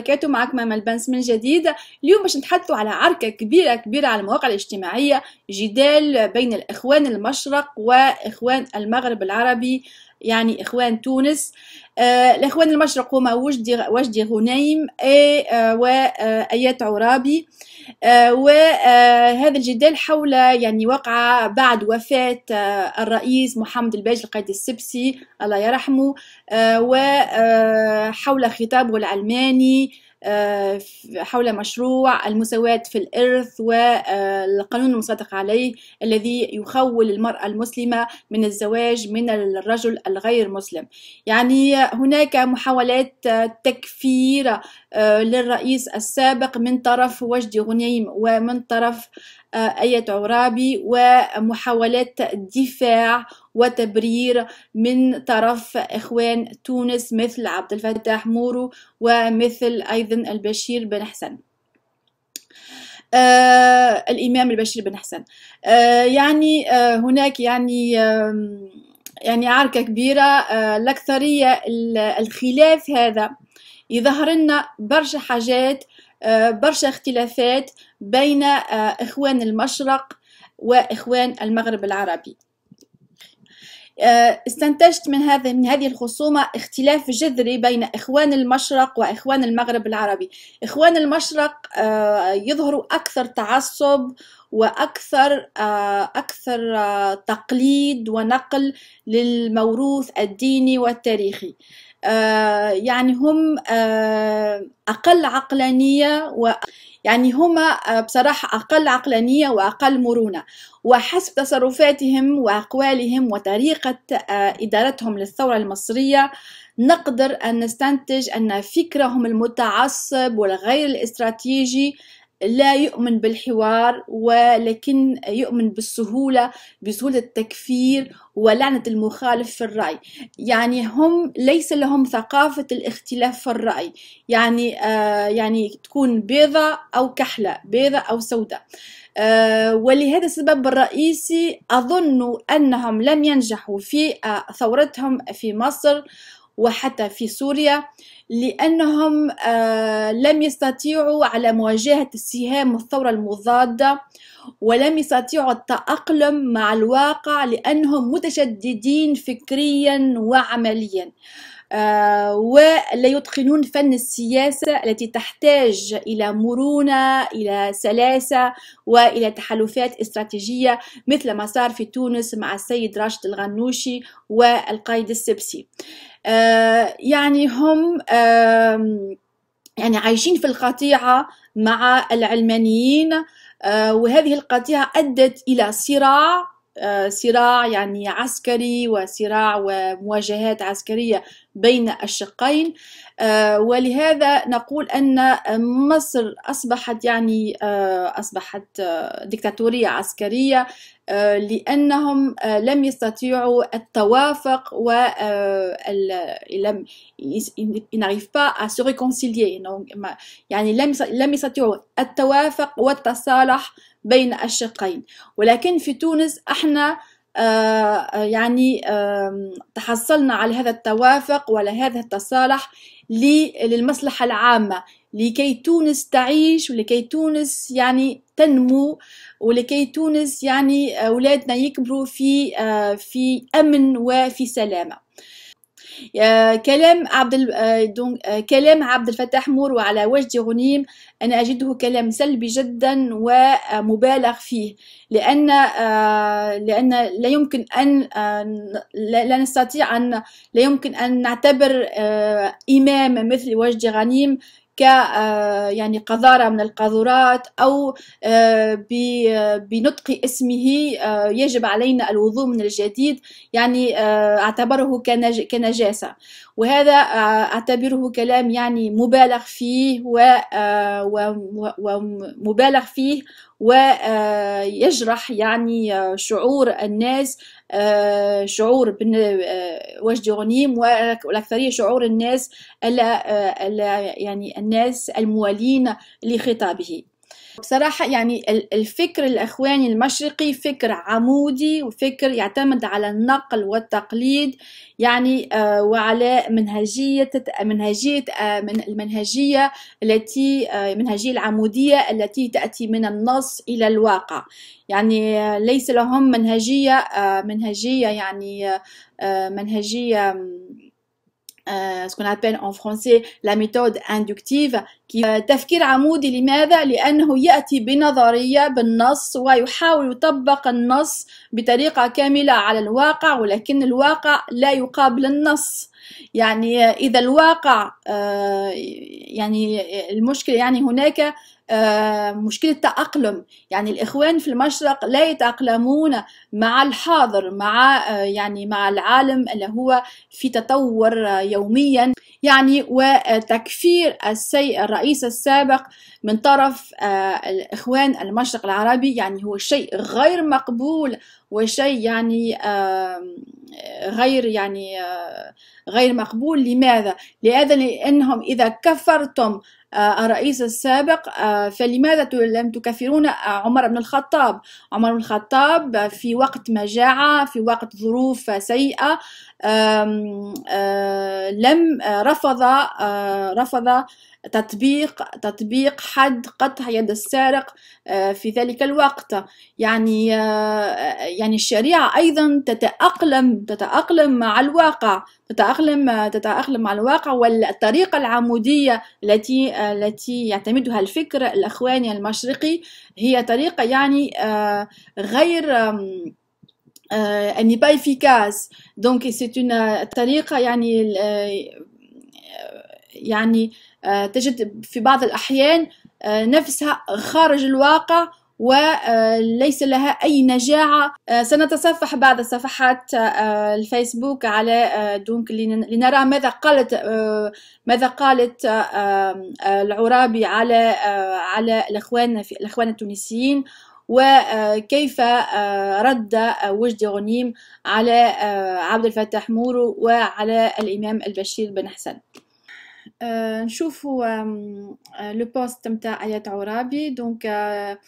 حكايته معك ماما البنس من جديد اليوم باش نتحدثوا على عركة كبيرة كبيرة على المواقع الاجتماعية جدال بين الإخوان المشرق وإخوان المغرب العربي يعني إخوان تونس آه الإخوان المشرق هما وجدي, وجدي غنيم آه, آه، وآيات عرابي آه آه، وهذا آه، الجدال حول يعني وقع بعد وفاة آه، الرئيس محمد الباج القائد السبسي الله يرحمه وحول خطابه العلماني آه، حول مشروع المساواة في الإرث والقانون المصادق عليه الذي يخول المرأة المسلمة من الزواج من الرجل الغير مسلم يعني هناك محاولات تكفير آه، للرئيس السابق من طرف وجدي غنيم ومن طرف آية عرابي ومحاولات دفاع وتبرير من طرف إخوان تونس مثل عبد الفتاح مورو ومثل أيضا البشير بن حسن آه الإمام البشير بن حسن آه يعني آه هناك يعني آه يعني عركة كبيرة آه الأكثرية الخلاف هذا يظهر لنا برشا حاجات آه برشا اختلافات بين آه، إخوان المشرق وإخوان المغرب العربي آه، استنتجت من هذا من هذه الخصومة اختلاف جذري بين إخوان المشرق وإخوان المغرب العربي إخوان المشرق آه، يظهروا أكثر تعصب وأكثر أكثر تقليد ونقل للموروث الديني والتاريخي آه، يعني هم آه، أقل عقلانية و يعني هما آه، بصراحة أقل عقلانية وأقل مرونة وحسب تصرفاتهم وأقوالهم وطريقة إدارتهم للثورة المصرية نقدر أن نستنتج أن فكرهم المتعصب والغير الاستراتيجي لا يؤمن بالحوار ولكن يؤمن بالسهولة بسهولة التكفير ولعنة المخالف في الرأي يعني هم ليس لهم ثقافة الاختلاف في الرأي يعني آه يعني تكون بيضة أو كحلة بيضة أو سوداء آه ولهذا السبب الرئيسي أظن أنهم لن ينجحوا في آه ثورتهم في مصر وحتى في سوريا لأنهم آه، لم يستطيعوا على مواجهة سهام الثورة المضادة ولم يستطيعوا التأقلم مع الواقع لأنهم متشددين فكريا وعمليا آه، ولا يتقنون فن السياسة التي تحتاج إلى مرونة إلى سلاسة وإلى تحالفات استراتيجية مثل ما صار في تونس مع السيد راشد الغنوشي والقائد السبسي آه، يعني هم يعني عايشين في القطيعة مع العلمانيين آه، وهذه القطيعة أدت إلى صراع آه، صراع يعني عسكري وصراع ومواجهات عسكرية بين الشقين ولهذا نقول أن مصر أصبحت يعني أصبحت ديكتاتورية عسكرية آه، لأنهم آه، لم يستطيعوا التوافق و آه، لم n'arrivent يعني لم لم يستطيعوا التوافق والتصالح بين الشقين ولكن في تونس احنا آه، آه، يعني تحصلنا على هذا التوافق وعلى هذا التصالح للمصلحة العامة لكي تونس تعيش ولكي تونس يعني تنمو ولكي تونس يعني أولادنا يكبروا في آه، في أمن وفي سلامة آه، كلام عبد آه، آه، كلام عبد الفتاح مورو على وجد غنيم أنا أجده كلام سلبي جدا ومبالغ فيه لأن لأن لا يمكن أن لا نستطيع أن لا يمكن أن نعتبر إمام مثل وجد غنيم ك آه، يعني قذارة من القاذورات أو آه، آه، بنطق اسمه يجب علينا الوضوء من الجديد يعني اعتبره كنجاسة وهذا اعتبره كلام يعني مبالغ فيه ومبالغ فيه ويجرح يعني آه، شعور الناس آه، شعور بن آه، وجد غنيم والأكثرية شعور الناس يعني الناس الموالين لخطابه بصراحة يعني الفكر الأخواني المشرقي فكر عمودي وفكر يعتمد على النقل والتقليد يعني آه، وعلى منهجية منهجية آه، من المنهجية التي آه، منهجية العمودية التي تأتي من النص إلى الواقع يعني ليس لهم منهجية منهجية يعني منهجية آه، ce qu'on appelle en français la méthode inductive qui euh, تفكير عمودي لماذا؟ لأنه يأتي بنظرية بالنص ويحاول يطبق النص بطريقة كاملة على الواقع ولكن الواقع لا يقابل النص يعني إذا الواقع آه، يعني المشكلة يعني هناك آه، مشكلة تأقلم يعني الإخوان في المشرق لا يتأقلمون مع الحاضر مع آه، يعني مع العالم اللي هو في تطور آه، يوميا يعني وتكفير السي الرئيس السابق من طرف الإخوان المشرق العربي يعني هو شيء غير مقبول وشيء يعني غير يعني غير مقبول لماذا؟ لهذا لأنهم إذا كفرتم آه، الرئيس السابق آه، فلماذا لم تكفرون آه، عمر بن الخطاب عمر بن الخطاب في وقت مجاعة في وقت ظروف سيئة لم رفض رفض تطبيق تطبيق حد قطع يد السارق في ذلك الوقت يعني يعني الشريعة أيضا تتأقلم تتأقلم مع الواقع تتأقلم تتأقلم مع الواقع والطريقة العمودية التي التي يعتمدها الفكر الأخواني المشرقي هي طريقة يعني آه، غير أني با إفيكاس دونك سي طريقة يعني آه، يعني آه، تجد في بعض الأحيان نفسها خارج الواقع وليس لها أي نجاعة آه، سنتصفح بعض صفحات آه، الفيسبوك على آه، دونك لنرى ماذا قالت ماذا قالت العرابي على على الإخوان في الإخوان التونسيين وكيف رد وجدي غنيم على عبد الفتاح مورو وعلى الإمام البشير بن حسن آه، نشوفوا آه، لو بوست نتاع ايات عرابي دونك آه،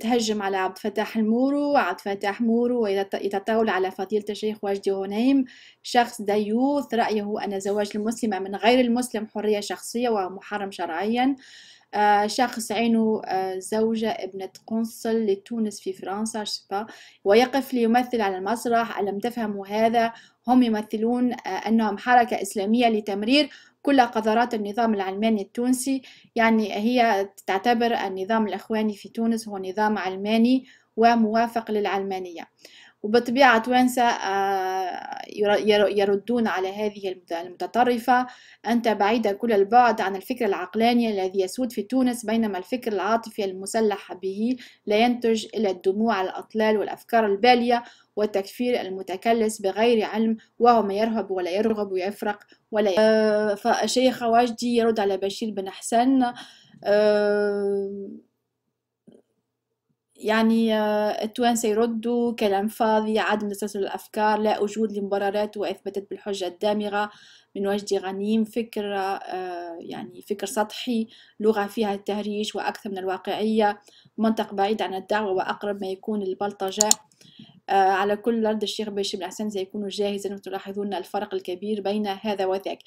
تهجم على عبد الفتاح المورو عبد الفتاح مورو يتطاول على فضيلة الشيخ واجدي غنيم شخص ديوث رأيه أن زواج المسلمة من غير المسلم حرية شخصية ومحرم شرعيا شخص عينه زوجة ابنة قنصل لتونس في فرنسا ويقف ليمثل على المسرح ألم تفهموا هذا هم يمثلون أنهم حركة إسلامية لتمرير كل قذرات النظام العلماني التونسي يعني هي تعتبر النظام الإخواني في تونس هو نظام علماني وموافق للعلمانية وبطبيعة توانسة آه، يردون على هذه المتطرفة أنت بعيد كل البعد عن الفكر العقلاني الذي يسود في تونس بينما الفكر العاطفي المسلح به لا ينتج إلا الدموع على الأطلال والأفكار البالية والتكفير المتكلس بغير علم وهو ما يرهب ولا يرغب ويفرق ولا يرغب. آه، فالشيخ واجدي يرد على بشير بن حسن آه، يعني آه، التوانسة يردوا كلام فاضي عدم تسلسل الأفكار لا وجود لمبررات وأثبتت بالحجة الدامغة من وجد غنيم فكر آه، يعني فكر سطحي لغة فيها التهريج وأكثر من الواقعية منطق بعيد عن الدعوة وأقرب ما يكون للبلطجة آه، على كل الأرض الشيخ بشير بن حسن سيكون جاهزا وتلاحظون الفرق الكبير بين هذا وذاك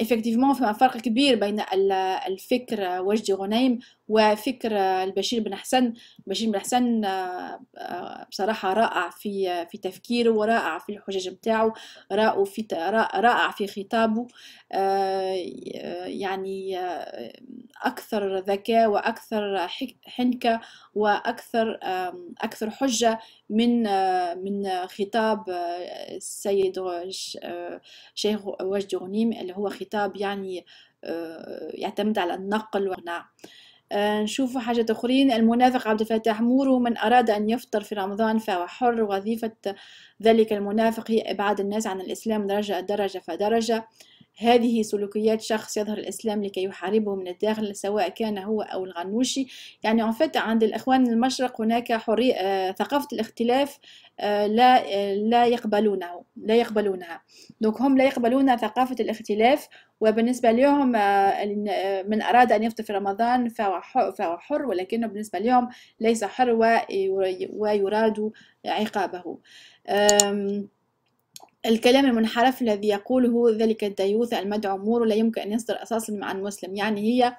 افكتيفمون فما فرق كبير بين الفكر وجدي غنيم وفكر البشير بن حسن بشير بن حسن آه، آه، بصراحة رائع في في تفكيره ورائع في الحجج بتاعه رائع في رائع في خطابه يعني أكثر ذكاء وأكثر حنكة وأكثر أكثر حجة من آه، من خطاب آه، السيد آه، شيخ وجد غنيم اللي هو خطاب يعني يعتمد على النقل والإقناع نشوف حاجة أخرين المنافق عبد الفتاح مورو من أراد أن يفطر في رمضان فهو حر وظيفة ذلك المنافق هي إبعاد الناس عن الإسلام درجة درجة فدرجة هذه سلوكيات شخص يظهر الإسلام لكي يحاربه من الداخل سواء كان هو أو الغنوشي يعني عن فت عند الإخوان المشرق هناك حرية آه، ثقافة الاختلاف آه، لا آه، لا يقبلونه لا يقبلونها دونك هم لا يقبلون ثقافة الاختلاف وبالنسبة لهم من أراد أن يفطر في رمضان فهو حر ولكنه بالنسبة لهم ليس حر ويراد عقابه الكلام المنحرف الذي يقوله ذلك الديوث المدعو مورو لا يمكن أن يصدر أساسا مع المسلم يعني هي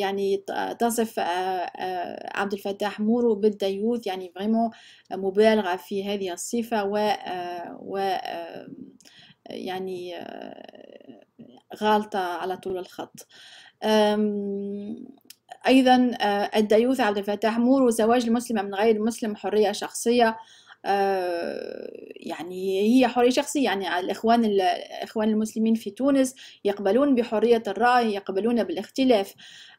يعني تصف آه، آه، عبد الفتاح مورو بالديوث يعني فريمون مبالغة في هذه الصفة و, آه، و يعني غالطة على طول الخط أيضا الديوث عبد الفتاح مورو زواج المسلمة من غير المسلم حرية شخصية آه، يعني هي حرية شخصية يعني الإخوان الإخوان المسلمين في تونس يقبلون بحرية الرأي يقبلون بالاختلاف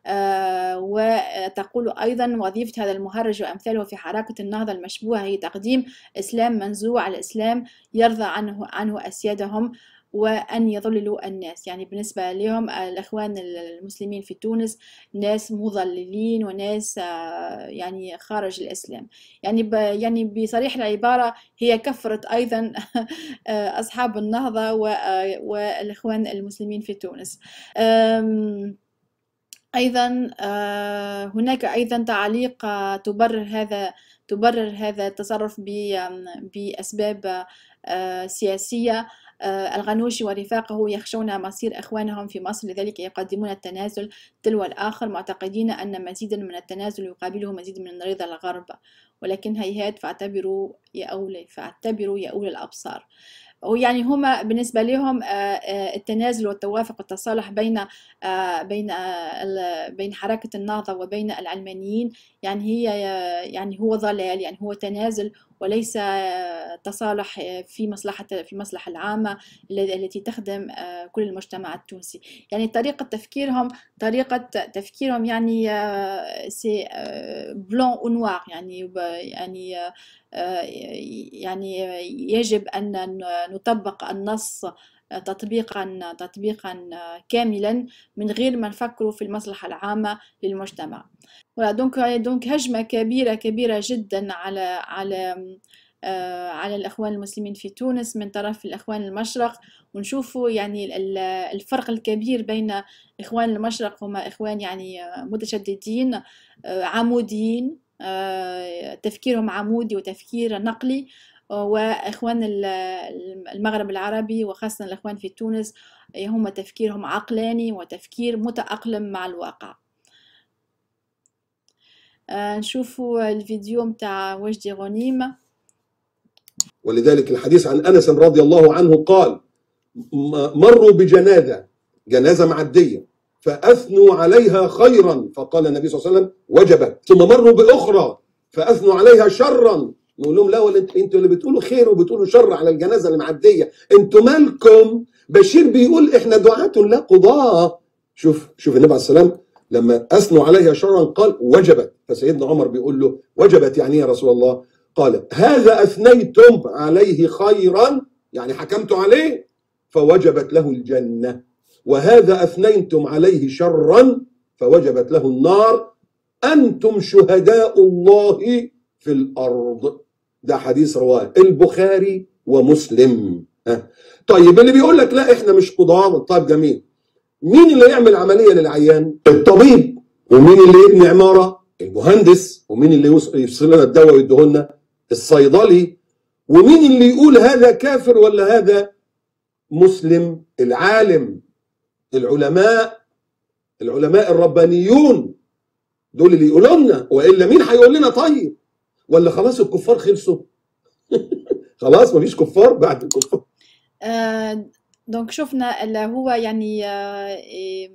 آه، وتقول أيضا وظيفة هذا المهرج وأمثاله في حركة النهضة المشبوهة هي تقديم إسلام منزوع على الإسلام يرضى عنه, عنه أسيادهم وأن يضللوا الناس يعني بالنسبة لهم آه، الأخوان المسلمين في تونس ناس مضللين وناس آه، يعني خارج الإسلام يعني يعني بصريح العبارة هي كفرت أيضا آه، أصحاب النهضة والإخوان المسلمين في تونس أيضا هناك أيضا تعليق تبرر هذا تبرر هذا التصرف بأسباب سياسية آه، الغنوشي ورفاقه يخشون مصير إخوانهم في مصر لذلك يقدمون التنازل تلو الآخر معتقدين أن مزيدا من التنازل يقابله مزيد من رضا الغرب ولكن هيهات فاعتبروا يا أولي فاعتبروا يا أولي الأبصار ويعني هما بالنسبة لهم آه، آه، التنازل والتوافق والتصالح بين بين بين حركة النهضة وبين العلمانيين يعني هي يعني هو ضلال يعني هو تنازل وليس تصالح في مصلحة في المصلحة العامة التي تخدم آه، كل المجتمع التونسي يعني طريقة تفكيرهم طريقة تفكيرهم يعني سي بلون ونوار يعني يعني آه، يعني يجب أن نطبق النص تطبيقا تطبيقا كاملا من غير ما نفكروا في المصلحة العامة للمجتمع دونك دونك euh, هجمة كبيرة كبيرة جدا على على آه، على الأخوان المسلمين في تونس من طرف الأخوان المشرق ونشوفوا يعني الفرق الكبير بين إخوان المشرق هما إخوان يعني متشددين آه، عموديين آه، تفكيرهم عمودي وتفكير نقلي وإخوان المغرب العربي وخاصة الإخوان في تونس إيه، هم تفكيرهم عقلاني وتفكير متأقلم مع الواقع آه، نشوفوا الفيديو متاع وجدي غنيمة ولذلك الحديث عن أنس رضي الله عنه قال مروا بجنازة جنازة معدية فأثنوا عليها خيرا فقال النبي صلى الله عليه وسلم وجبت ثم مروا بأخرى فأثنوا عليها شرا نقول لهم لا ولا انتوا اللي بتقولوا خير وبتقولوا شر على الجنازه اللي معديه انتوا مالكم بشير بيقول احنا دعاة لا قضاة شوف شوف النبي عليه السلام لما اثنوا عليها شرا قال وجبت فسيدنا عمر بيقول له وجبت يعني يا رسول الله قال هذا اثنيتم عليه خيرا يعني حكمتوا عليه فوجبت له الجنه وهذا اثنيتم عليه شرا فوجبت له النار انتم شهداء الله في الارض ده حديث رواه البخاري ومسلم ها طيب اللي بيقول لك لا احنا مش قضاة طيب جميل مين اللي يعمل عمليه للعيان الطبيب ومين اللي يبني عماره المهندس ومين اللي يفصل لنا الدواء ويديه لنا الصيدلي ومين اللي يقول هذا كافر ولا هذا مسلم العالم العلماء العلماء الربانيون دول اللي يقولوا لنا والا مين هيقول لنا طيب ولا خلاص الكفار خلصوا خلاص مفيش كفار بعد الكفار دونك آه، شفنا اللي هو يعني آه، إيه،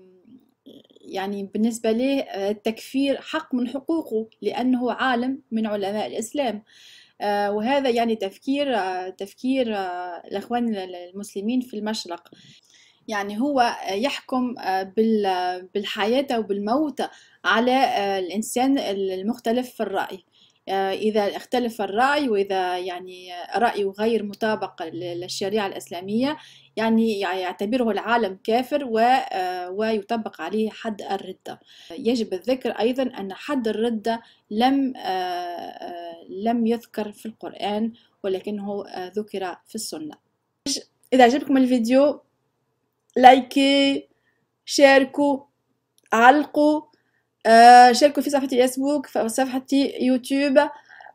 يعني بالنسبة له آه، التكفير حق من حقوقه لأنه عالم من علماء الإسلام وهذا يعني تفكير تفكير الإخوان المسلمين في المشرق يعني هو يحكم بالحياة وبالموت على الإنسان المختلف في الرأي آه، إذا اختلف الرأي وإذا يعني رأيه غير مطابق للشريعة الإسلامية يعني يعتبره العالم كافر و... آه، ويطبق عليه حد الردة يجب الذكر أيضا أن حد الردة لم آه، لم يذكر في القرآن ولكنه ذكر في السنة إذا عجبكم الفيديو لايكي شاركوا علقوا آه، شاركوا في صفحتي فيسبوك في صفحتي يوتيوب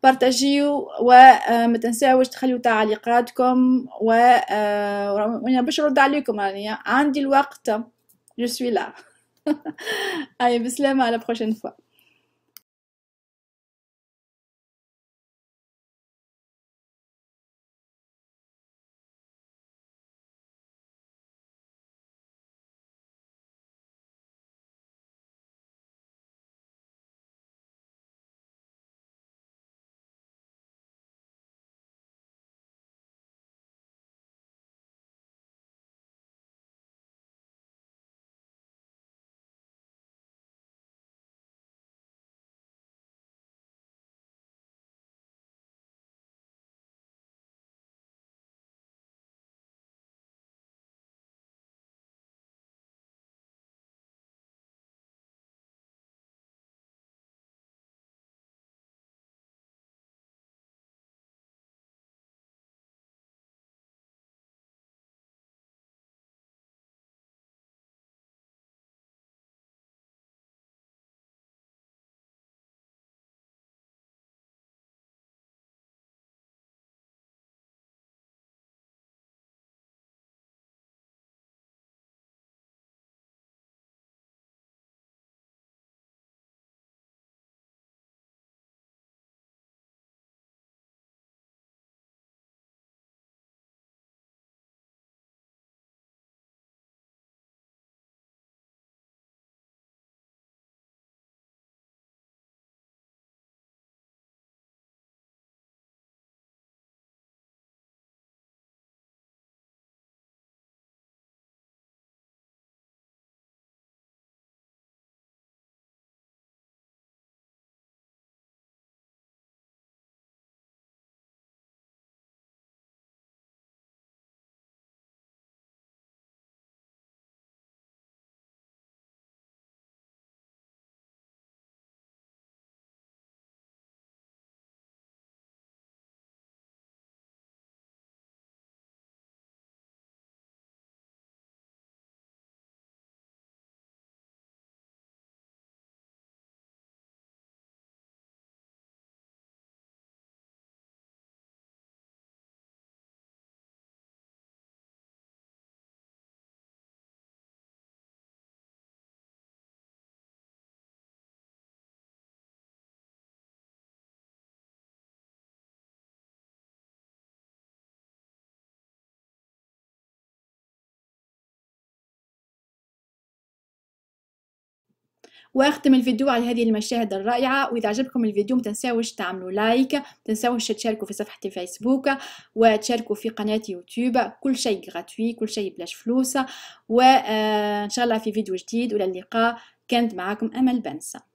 بارتاجيو وما آه، تنساوش تخليو تعليقاتكم و آه، وانا باش نرد عليكم راني يعني عندي الوقت جو سوي لا اي بسلامه على بروشين فوا واختم الفيديو على هذه المشاهد الرائعة وإذا عجبكم الفيديو متنساوش تعملوا لايك متنساوش تشاركوا في صفحتي فيسبوك وتشاركوا في قناة يوتيوب كل شيء غاتوي كل شيء بلاش فلوس وإن آه، شاء الله في فيديو جديد وإلى اللقاء كانت معاكم أمل بنسا